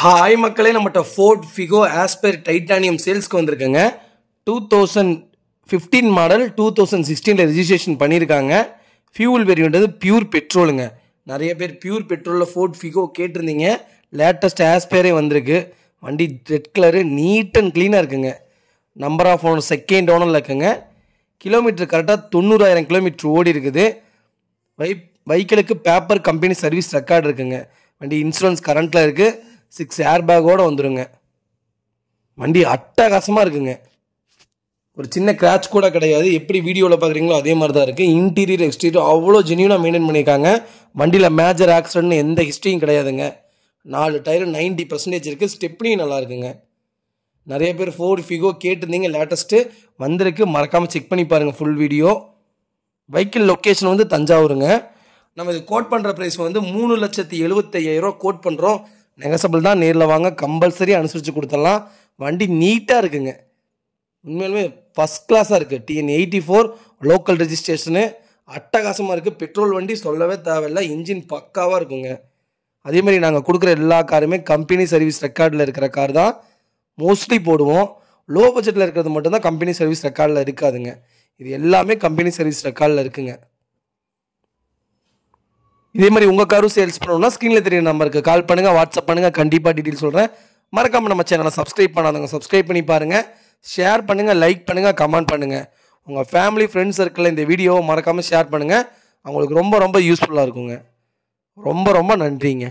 hi மக்களே நம்மகிட்ட Ford Figo Aspire Titanium சேல்ஸ்க்கு வந்திருக்குங்க two thousand fifteen model two thousand சிக்ஸ்டீனில் ரிஜிஸ்ட்ரேஷன் பண்ணியிருக்காங்க ஃபியூல் வேரியன்ட் பியூர் பெட்ரோலுங்க நிறைய பேர் பியூர் பெட்ரோலில் ஃபோர்ட் ஃபிகோ கேட்டிருந்தீங்க லேட்டஸ்ட் ஆஸ்பேரே வந்திருக்கு வண்டி ரெட் கலரு நீட் அண்ட் க்ளீனாக இருக்குங்க நம்பர் ஆஃப் ஓனர் செகண்ட் ஓனரில் இருக்குங்க கிலோமீட்டர் கரெக்டாக தொண்ணூறாயிரம் கிலோமீட்டர் ஓடி இருக்குது வை வெஹிக்கிளுக்கு பேப்பர் கம்பெனி சர்வீஸ் ரெக்கார்டு இருக்குங்க வண்டி இன்சூரன்ஸ் கரண்ட்டில் இருக்குது சிக்ஸ் ஏர் பேக்கோடு வந்துடுங்க வண்டி அட்டகாசமாக இருக்குங்க ஒரு சின்ன கிராச் கூட கிடையாது எப்படி வீடியோவில் பார்க்குறீங்களோ அதே மாதிரி தான் இருக்குது இன்டீரியர் எக்ஸ்டீரியர் அவ்வளோ ஜெனியூனாக மெயின்டைன் பண்ணியிருக்காங்க வண்டியில் மேஜர் ஆக்சிடென்ட் எந்த ஹிஸ்ட்ரியும் கிடையாதுங்க நாலு டயர் நைன்டி பர்சன்டேஜ் இருக்குது ஸ்டெப்னியும் நல்லா இருக்குங்க நிறைய பேர் ஃபோர் ஃபிகோ கேட்டிருந்தீங்க லேட்டஸ்ட்டு வந்திருக்கு மறக்காமல் செக் பண்ணி பாருங்கள் ஃபுல் வீடியோ வெஹிக்கிள் லொக்கேஷன் வந்து தஞ்சாவூருங்க நம்ம இது கோட் பண்ணுற ப்ரைஸ் வந்து மூணு லட்சத்தி எழுபத்தையாயிரம் கோட் பண்ணுறோம் நெகசபிள் தான் நேரில் வாங்க கம்பல்சரி அனுசரித்து கொடுத்துடலாம் வண்டி நீட்டாக இருக்குங்க உண்மையிலுமே ஃபஸ்ட் கிளாஸாக இருக்குது TN eighty four local registration அட்டகாசமாக இருக்குது பெட்ரோல் வண்டி சொல்லவே தேவையில்லை இன்ஜின் பக்காவாக இருக்குங்க அதேமாதிரி நாங்கள் கொடுக்குற எல்லா காருமே கம்பெனி சர்வீஸ் ரெக்கார்டில் இருக்கிற கார் தான் மோஸ்ட்லி போடுவோம் லோ பட்ஜெட்டில் இருக்கிறது மட்டும்தான் கம்பெனி சர்வீஸ் ரெக்கார்டில் இருக்காதுங்க இது எல்லாமே கம்பெனி சர்வீஸ் ரெக்கார்டில் இருக்குங்க இதே மாதிரி உங்கள் காரும் சேல்ஸ் பண்ணணும்னா ஸ்க்ரீனில் தெரியும் நம்பருக்கு கால் பண்ணுங்கள் வாட்ஸ்அப் பண்ணுங்கள் கண்டிப்பாக டீட்டெயில் சொல்கிறேன் மறக்காமல் நம்ம சேனலை சப்ஸ்கிரைப் பண்ணாதவங்க சப்ஸ்கிரைப் பண்ணி பாருங்கள் ஷேர் பண்ணுங்கள் லைக் பண்ணுங்கள் கமெண்ட் பண்ணுங்கள் உங்கள் ஃபேமிலி ஃப்ரெண்ட்ஸ் சர்க்கிளில் இந்த வீடியோவை மறக்காமல் ஷேர் பண்ணுங்கள் அவங்களுக்கு ரொம்ப ரொம்ப யூஸ்ஃபுல்லாக இருக்குங்க ரொம்ப ரொம்ப நன்றிங்க